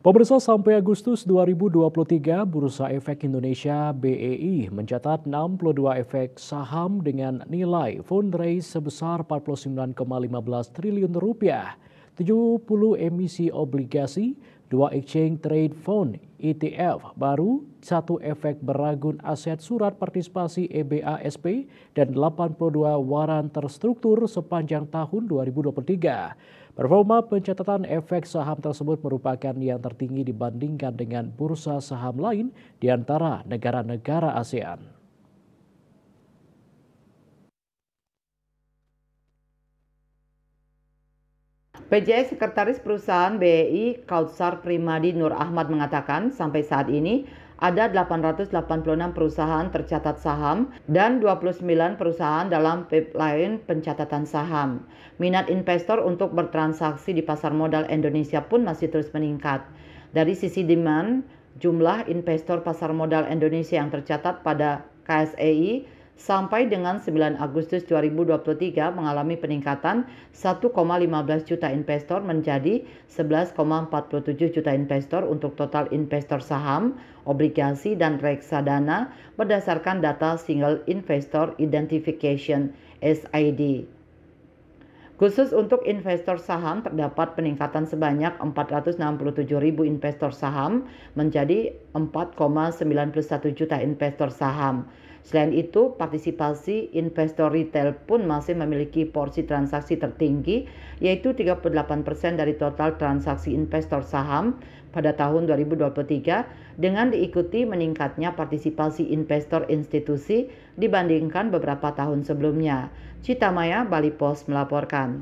Pemirsa sampai Agustus 2023, Bursa Efek Indonesia BEI mencatat 62 efek saham dengan nilai fundraise sebesar 49,15 triliun rupiah. 70 emisi obligasi, 2 exchange trade fund ETF baru, satu efek beragun aset surat partisipasi EBASP, dan 82 waran terstruktur sepanjang tahun 2023. Performa pencatatan efek saham tersebut merupakan yang tertinggi dibandingkan dengan bursa saham lain di antara negara-negara ASEAN. PJ Sekretaris Perusahaan BI Kautsar Primadi Nur Ahmad mengatakan sampai saat ini ada 886 perusahaan tercatat saham dan 29 perusahaan dalam pipeline pencatatan saham. Minat investor untuk bertransaksi di pasar modal Indonesia pun masih terus meningkat. Dari sisi demand, jumlah investor pasar modal Indonesia yang tercatat pada KSEI sampai dengan 9 Agustus 2023 mengalami peningkatan 1,15 juta investor menjadi 11,47 juta investor untuk total investor saham, obligasi, dan reksadana berdasarkan data Single Investor Identification SID. Khusus untuk investor saham terdapat peningkatan sebanyak 467.000 investor saham menjadi 4,91 juta investor saham. Selain itu, partisipasi investor retail pun masih memiliki porsi transaksi tertinggi yaitu 38% dari total transaksi investor saham pada tahun 2023 dengan diikuti meningkatnya partisipasi investor institusi dibandingkan beberapa tahun sebelumnya. Citamaya Bali Post melaporkan.